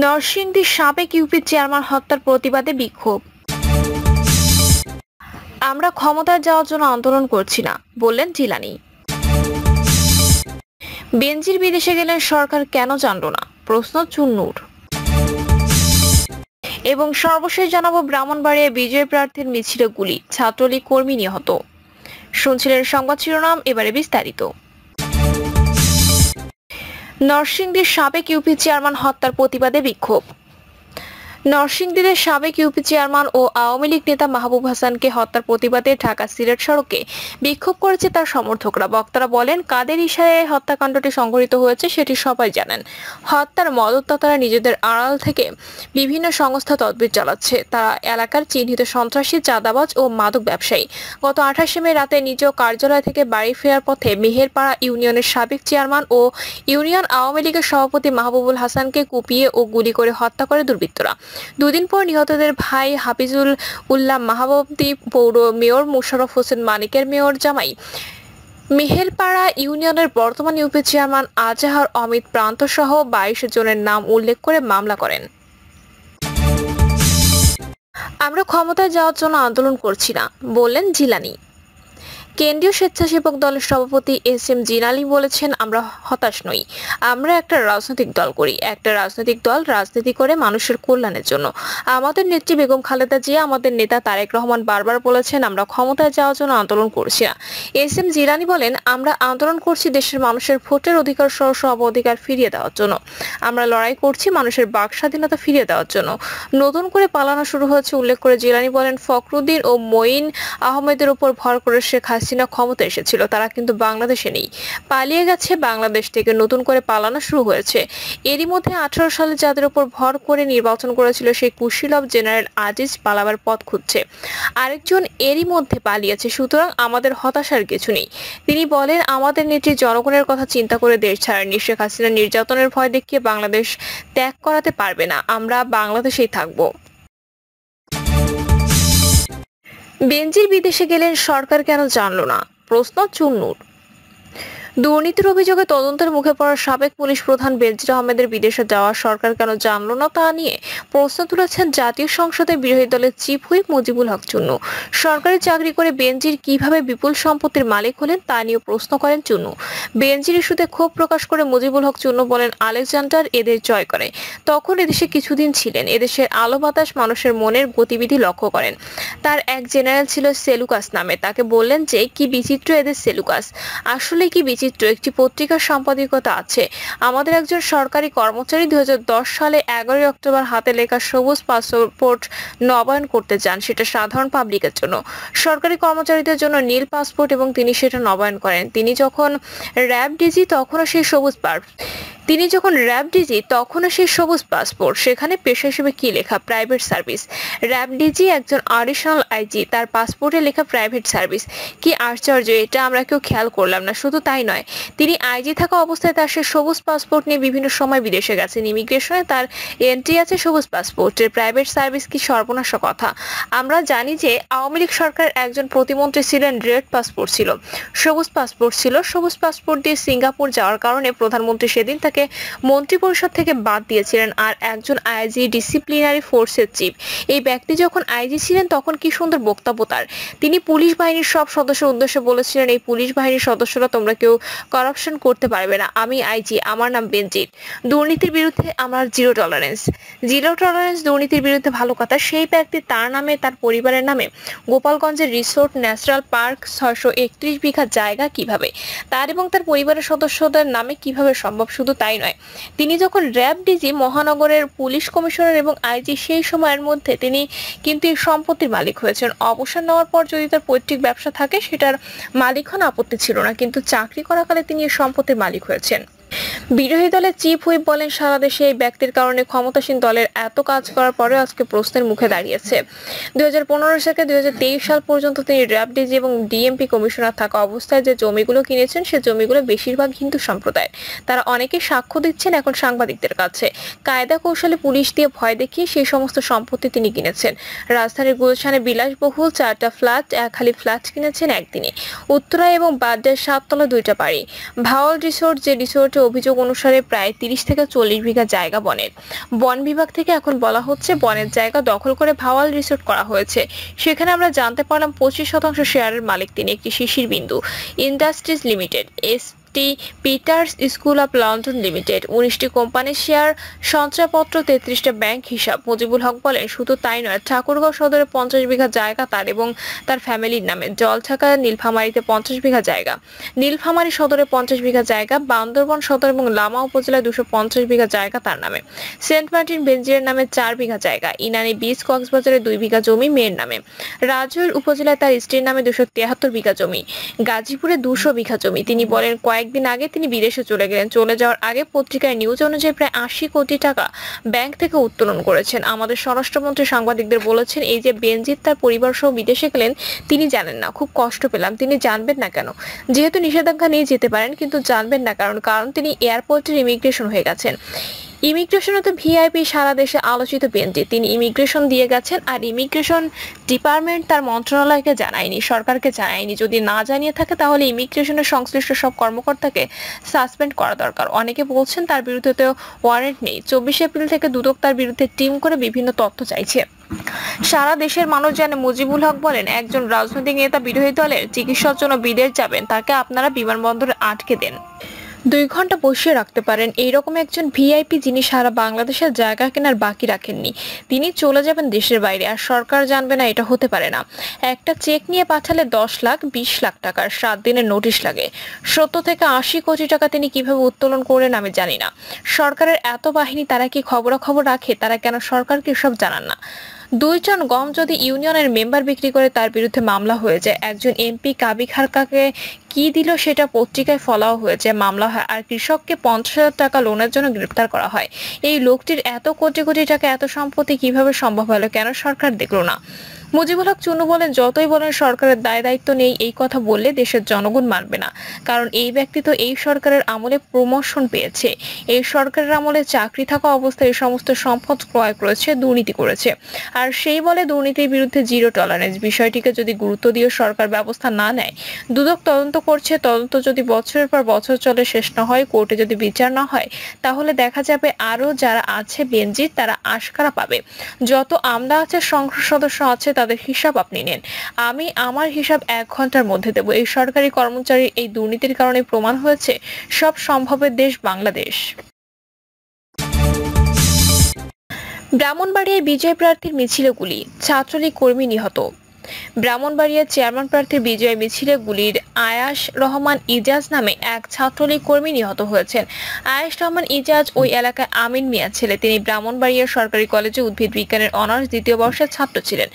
নরসিংদীর সাবেক UP chairman হত্যার প্রতিবাদে বিক্ষোভ আমরা ক্ষমতায় যাওয়ার জন্য আন্দোলন করছি না বললেন জিলানি বেঞ্জির বিদেশে গেলেন সরকার কেন জানল না প্রশ্ন চুন্নুর এবং সর্বশেষ জানাবো ব্রাহ্মণবাড়িয়া বিজয় প্রার্থীর মিছিলে গুলি ছাত্রলীগ কর্মী নিহত শুনছিলেন সংবাদ শিরোনাম এবারে বিস্তারিত নরসিংদীর সাবেক ইউপি চেয়ারম্যান হত্যার প্রতিবাদে বিক্ষোভ নরসিংদীদের সাবেক ইউপি চেয়ারম্যান ও আওয়ামী লীগ নেতা মাহবুব হাসানকে হত্যার প্রতিবাদে ঢাকা সিলেট সড়কে বিক্ষোভ করেছে তার সমর্থকরা বক্তারা বলেন কাদের ইশারায় হত্যাকাণ্ডটি সংঘটিত হয়েছে সেটি সবাই জানেন হত্যার মদতদাতারা নিজেদের আড়াল থেকে বিভিন্ন সংস্থা তদবির চালাচ্ছে তারা এলাকার চিহ্নিত সন্ত্রাসী চাঁদাবাজ ও মাদক ব্যবসায়ী গত আঠাশে মে রাতে নিজ কার্যালয় থেকে বাড়ি ফেরার পথে মেহেরপাড়া ইউনিয়নের সাবেক চেয়ারম্যান ও ইউনিয়ন আওয়ামী লীগের সভাপতি মাহবুবুল হাসানকে কুপিয়ে ও গুলি করে হত্যা করে দুর্বৃত্তরা দুদিন পর নিহতদের ভাই হাফিজুল উল্লাহ মাহবুবদি পৌর মেয়র মোশাররফ হোসেন মানিকের মেয়র জামাই মেহেরপাড়া ইউনিয়নের বর্তমান ইউপি চেয়ারম্যান আজাহার অমিত প্রান্ত সহ বাইশ জনের নাম উল্লেখ করে মামলা করেন আমরা ক্ষমতায় যাওয়ার জন্য আন্দোলন করছি না বললেন জিলানি কেন্দ্রীয় স্বেচ্ছাসেবক দলের সভাপতি এস এম জিনালি বলেছেন আমরা হতাশ নই আমরা একটা রাজনৈতিক দল করি একটা রাজনৈতিক দল রাজনীতি করে মানুষের কল্যাণের জন্য আমাদের নেত্রী বেগম খালেদা জিয়া আমাদের নেতা তারেক রহমান বারবার বলেছেন আমরা ক্ষমতায় যাওয়ার জন্য আন্দোলন করছি না এস এম জিলানি বলেন আমরা আন্দোলন করছি দেশের মানুষের ভোটের অধিকার সহ সব অধিকার ফিরিয়ে দেওয়ার জন্য আমরা লড়াই করছি মানুষের বাক স্বাধীনতা ফিরিয়ে দেওয়ার জন্য নতুন করে পালানো শুরু হয়েছে উল্লেখ করে জিলানি বলেন ফখরুদ্দিন ও মঈন আহমেদের উপর ভর করে শেখ হাসিনা ক্ষমতা এসেছিল তারা কিন্তু বাংলাদেশে নেই পালিয়ে গেছে বাংলাদেশ থেকে নতুন করে পালানো শুরু হয়েছে এরই মধ্যে আঠারো সালে যাদের উপর ভর করে নির্বাচন করেছিল সেই কুশিলভ জেনারেল আজিজ পালাবার পথ খুঁজছে আরেকজন এরই মধ্যে পালিয়েছে সুতরাং আমাদের হতাশার কিছু নেই তিনি বলেন আমাদের নেত্রী জনগণের কথা চিন্তা করে দেশ ছাড়েনি শেখ হাসিনা নির্যাতনের ভয় দেখিয়ে বাংলাদেশ ত্যাগ করাতে পারবে না আমরা বাংলাদেশেই থাকবো বেঞ্জির বিদেশে গেলেন সরকার কেন জানল না প্রশ্ন চুন্নুর দুর্নীতির অভিযোগে তদন্তের মুখে পড়া সাবেক পুলিশ প্রধান বেলজির আহমেদের বিদেশে যাওয়া সরকার কেন জানল না তা নিয়ে প্রশ্ন তুলেছেন জাতীয় সংসদে বিরোধী দলের চিফ হুইপ মুজিবুল হক চুন্নু সরকারি চাকরি করে বেনজির কিভাবে বিপুল সম্পত্তির মালিক হলেন তা নিয়ে প্রশ্ন করেন চুন্নু বেনজির ইস্যুতে ক্ষোভ প্রকাশ করে মুজিবুল হক চুন্ন বলেন আলেকজান্ডার এদের জয় করে তখন এদেশে কিছুদিন ছিলেন এদেশের আলো বাতাস মানুষের মনের গতিবিধি লক্ষ্য করেন তার এক জেনারেল ছিল সেলুকাস নামে তাকে বললেন যে কি বিচিত্র এদের সেলুকাস আসলে কি বিচিত্র বিচিত্র একটি পত্রিকার সম্পাদকতা আছে আমাদের একজন সরকারি কর্মচারী দু সালে এগারোই অক্টোবর হাতে লেখা সবুজ পাসপোর্ট নবায়ন করতে চান সেটা সাধারণ পাবলিকের জন্য সরকারি কর্মচারীদের জন্য নীল পাসপোর্ট এবং তিনি সেটা নবায়ন করেন তিনি যখন র্যাব ডিজি তখনও সেই সবুজ পার্ক তিনি যখন র্যাব ডিজি তখনও সেই সবুজ পাসপোর্ট সেখানে পেশা হিসেবে কি লেখা প্রাইভেট সার্ভিস র্যাব ডিজি একজন অ্যাডিশনাল আইজি তার পাসপোর্টে লেখা প্রাইভেট সার্ভিস কি আশ্চর্য এটা আমরা কেউ খেয়াল করলাম না শুধু তাই নয় নয় তিনি আইজি থাকা অবস্থায় তার সে সবুজ পাসপোর্ট নিয়ে বিভিন্ন সময় বিদেশে গেছেন ইমিগ্রেশনে তার এন্ট্রি আছে সবুজ পাসপোর্টের প্রাইভেট সার্ভিস কি সর্বনাশ কথা আমরা জানি যে আওয়ামী লীগ সরকারের একজন প্রতিমন্ত্রী ছিলেন রেড পাসপোর্ট ছিল সবুজ পাসপোর্ট ছিল সবুজ পাসপোর্ট দিয়ে সিঙ্গাপুর যাওয়ার কারণে প্রধানমন্ত্রী সেদিন তাকে মন্ত্রিপরিষদ থেকে বাদ দিয়েছিলেন আর একজন আইজি ডিসিপ্লিনারি ফোর্সের চিফ এই ব্যক্তি যখন আইজি ছিলেন তখন কি সুন্দর বক্তব্য তার তিনি পুলিশ বাহিনীর সব সদস্যের উদ্দেশ্যে বলেছিলেন এই পুলিশ বাহিনীর সদস্যরা তোমরা কেউ করাপশন করতে পারবে না আমি আইজি আমার নাম বেনজির দুর্নীতির বিরুদ্ধে আমার জিরো টলারেন্স জিরো টলারেন্স দুর্নীতির বিরুদ্ধে ভালো কথা সেই ব্যক্তি তার নামে তার পরিবারের নামে গোপালগঞ্জের রিসোর্ট ন্যাচারাল পার্ক ছয়শো একত্রিশ বিঘা জায়গা কিভাবে তার এবং তার পরিবারের সদস্যদের নামে কিভাবে সম্ভব শুধু তাই নয় তিনি যখন র্যাব ডিজি মহানগরের পুলিশ কমিশনার এবং আইজি সেই সময়ের মধ্যে তিনি কিন্তু সম্পত্তির মালিক হয়েছেন অবসর নেওয়ার পর যদি তার পৈতৃক ব্যবসা থাকে সেটার মালিক হন আপত্তি ছিল না কিন্তু চাকরি করাকালে তিনি এ সম্পত্তির মালিক হয়েছেন বিরোধী দলের চিফ হুইপ বলেন সারা দেশে এই ব্যক্তির কারণে ক্ষমতাসীন দলের এত কাজ করার পরে আজকে প্রশ্নের মুখে দাঁড়িয়েছে দুই হাজার পনেরো থেকে দুই সাল পর্যন্ত তিনি র্যাব ডিজি এবং ডিএমপি কমিশনার থাকা অবস্থায় যে জমিগুলো কিনেছেন সে জমিগুলো বেশিরভাগ হিন্দু সম্প্রদায়ের তারা অনেকে সাক্ষ্য দিচ্ছেন এখন সাংবাদিকদের কাছে কায়দা কৌশলে পুলিশ দিয়ে ভয় দেখিয়ে সেই সমস্ত সম্পত্তি তিনি কিনেছেন রাজধানীর গুলশানে বিলাসবহুল চারটা ফ্ল্যাট এক খালি ফ্ল্যাট কিনেছেন একদিনে উত্তরায় এবং বাড্ডার সাততলা দুইটা বাড়ি ভাওয়াল রিসোর্ট যে রিসোর্টে অভিযোগ অনুসারে প্রায় তিরিশ থেকে চল্লিশ বিঘা জায়গা বনের বন বিভাগ থেকে এখন বলা হচ্ছে বনের জায়গা দখল করে ভাওয়াল রিসোর্ট করা হয়েছে সেখানে আমরা জানতে পারলাম পঁচিশ শতাংশ শেয়ারের মালিক তিনি একটি শিশির বিন্দু ইন্ডাস্ট্রিজ লিমিটেড এস সম্পত্তি Peters school of London limited উনিশটি কোম্পানির শেয়ার সঞ্চয়পত্র তেত্রিশটা ব্যাংক হিসাব মুজিবুল হক বলেন শুধু তাই নয় ঠাকুরগাঁও সদরে পঞ্চাশ বিঘা জায়গা তার এবং তার ফ্যামিলির নামে জলছাকা নীলফামারিতে পঞ্চাশ বিঘা জায়গা নীলফামারি সদরে পঞ্চাশ বিঘা জায়গা বান্দরবন সদর এবং লামা উপজেলায় দুশো পঞ্চাশ বিঘা জায়গা তার নামে সেন্ট মার্টিন বেঞ্জিয়ার নামে চার বিঘা জায়গা ইনানি বিচ কক্সবাজারে দুই বিঘা জমি মেয়ের নামে রাজৈর উপজেলায় তার স্ত্রীর নামে দুশো তেহাত্তর বিঘা জমি গাজীপুরে দুশো বিঘা জমি তিনি বলেন কয়েক কয়েকদিন আগে তিনি বিদেশে চলে গেলেন চলে যাওয়ার আগে পত্রিকায় নিউজ অনুযায়ী প্রায় আশি কোটি টাকা ব্যাংক থেকে উত্তোলন করেছেন আমাদের স্বরাষ্ট্রমন্ত্রী সাংবাদিকদের বলেছেন এই যে বেনজিৎ তার পরিবার সহ বিদেশে গেলেন তিনি জানেন না খুব কষ্ট পেলাম তিনি জানবেন না কেন যেহেতু নিষেধাজ্ঞা নিয়ে যেতে পারেন কিন্তু জানবেন না কারণ কারণ তিনি এয়ারপোর্টের ইমিগ্রেশন হয়ে গেছেন ইমিগ্রেশন তো ভিআইপি সারা দেশে আলোচিত বেঞ্চে তিনি ইমিগ্রেশন দিয়ে গেছেন আর ইমিগ্রেশন ডিপার্টমেন্ট তার মন্ত্রণালয়কে জানায়নি সরকারকে জানায়নি যদি না জানিয়ে থাকে তাহলে ইমিগ্রেশনের সংশ্লিষ্ট সব কর্মকর্তাকে সাসপেন্ড করা দরকার অনেকে বলছেন তার বিরুদ্ধে তো ওয়ারেন্ট নেই চব্বিশ এপ্রিল থেকে দুদক তার বিরুদ্ধে টিম করে বিভিন্ন তথ্য চাইছে সারা দেশের মানুষ জানে মুজিবুল হক বলেন একজন রাজনৈতিক নেতা বিরোধী দলের চিকিৎসার জন্য বিদেশ যাবেন তাকে আপনারা বিমানবন্দরে আটকে দেন দুই ঘন্টা বসিয়ে রাখতে পারেন এইরকম একজন ভিআইপি যিনি সারা বাংলাদেশের জায়গা কেনার বাকি রাখেননি তিনি চলে যাবেন দেশের বাইরে আর সরকার জানবে না এটা হতে পারে না একটা চেক নিয়ে পাঠালে দশ লাখ বিশ লাখ টাকার সাত দিনের নোটিশ লাগে সত্তর থেকে আশি কোটি টাকা তিনি কিভাবে উত্তোলন করলেন আমি জানি না সরকারের এত বাহিনী তারা কি খবরাখবর রাখে তারা কেন সরকারকে সব জানান না দুইজন গম যদি ইউনিয়নের মেম্বার বিক্রি করে তার বিরুদ্ধে মামলা হয়ে যায় একজন এমপি কাবি খারকাকে কি দিল সেটা পত্রিকায় ফলাও হয়েছে মামলা হয় আর কৃষককে পঞ্চাশ হাজার টাকা লোনের জন্য গ্রেপ্তার করা হয় এই লোকটির এত কোটি কোটি টাকা এত সম্পত্তি কিভাবে সম্ভব হলো কেন সরকার দেখল না মুজিবুল হক চুনু বলেন যতই বলেন সরকারের দায় দায়িত্ব নেই এই কথা বললে দেশের জনগণ মানবে না কারণ এই ব্যক্তি তো এই সরকারের আমলে প্রমোশন পেয়েছে এই সরকারের আমলে চাকরি থাকা অবস্থায় এই সমস্ত সম্পদ ক্রয় করেছে দুর্নীতি করেছে আর সেই বলে দুর্নীতির বিরুদ্ধে জিরো টলারেন্স বিষয়টিকে যদি গুরুত্ব দিয়ে সরকার ব্যবস্থা না নেয় দুদক তদন্ত করছে তদন্ত যদি বছরের পর বছর চলে শেষ না হয় কোর্টে যদি বিচার না হয় তাহলে দেখা যাবে আরও যারা আছে বেঞ্জির তারা আশকারা পাবে যত আমলা আছে সংসদ সদস্য আছে তাদের হিসাব আপনি নেন আমি আমার হিসাব এক ঘন্টার মধ্যে দেব এই সরকারি কর্মচারীর এই দুর্নীতির কারণে প্রমাণ হয়েছে সব সম্ভবের দেশ বাংলাদেশ ব্রাহ্মণবাড়িয়ায় বিজয় প্রার্থীর মিছিলগুলি গুলি ছাত্রলীগ কর্মী নিহত ব্রাহ্মণবাড়িয়ার চেয়ারম্যান প্রার্থীর বিজয় মিছিলে গুলির আয়াস রহমান ইজাজ নামে এক ছাত্রলীগ কর্মী নিহত হয়েছেন আয়াস রহমান ইজাজ ওই এলাকায় আমিন মিয়া ছেলে তিনি ব্রাহ্মণবাড়িয়ার সরকারি কলেজে উদ্ভিদ বিজ্ঞানের অনার্স দ্বিতীয় বর্ষের ছাত্র ছিলেন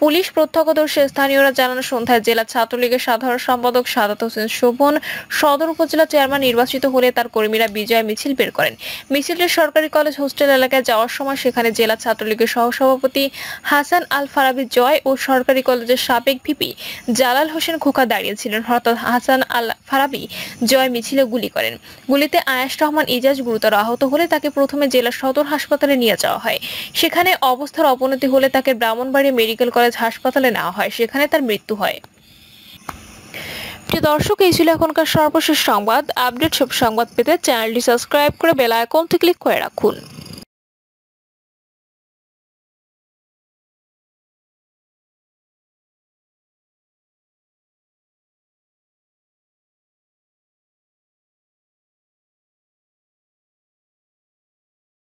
পুলিশ প্রত্যক্ষদর্শী স্থানীয়রা জানানো সন্ধ্যায় জেলা ছাত্রলীগের সাধারণ সম্পাদক সাদাত হোসেন শোভন সদর উপজেলা চেয়ারম্যান নির্বাচিত হলে তার কর্মীরা বিজয় মিছিল বের করেন মিছিলটি সরকারি কলেজ হোস্টেল এলাকায় যাওয়ার সময় সেখানে জেলা ছাত্রলীগের সহসভাপতি হাসান আল ফারাবি জয় ও সরকারি কলেজের সাবেক ভিপি জালাল হোসেন খোকা দাঁড়িয়েছিলেন হঠাৎ হাসান আল ফারাবি জয় মিছিলে গুলি করেন গুলিতে আয়াস রহমান ইজাজ গুরুতর আহত হলে তাকে প্রথমে জেলা সদর হাসপাতালে নিয়ে যাওয়া হয় সেখানে অবস্থার অবনতি হলে তাকে ব্রাহ্মণবাড়ি মেডিকেল কলেজ হাসপাতালে নেওয়া হয় সেখানে তার মৃত্যু হয় দর্শক এই ছিল এখনকার সর্বশেষ সংবাদ আপডেট সব সংবাদ পেতে চ্যানেলটি সাবস্ক্রাইব করে বেল আইকনটি ক্লিক করে রাখুন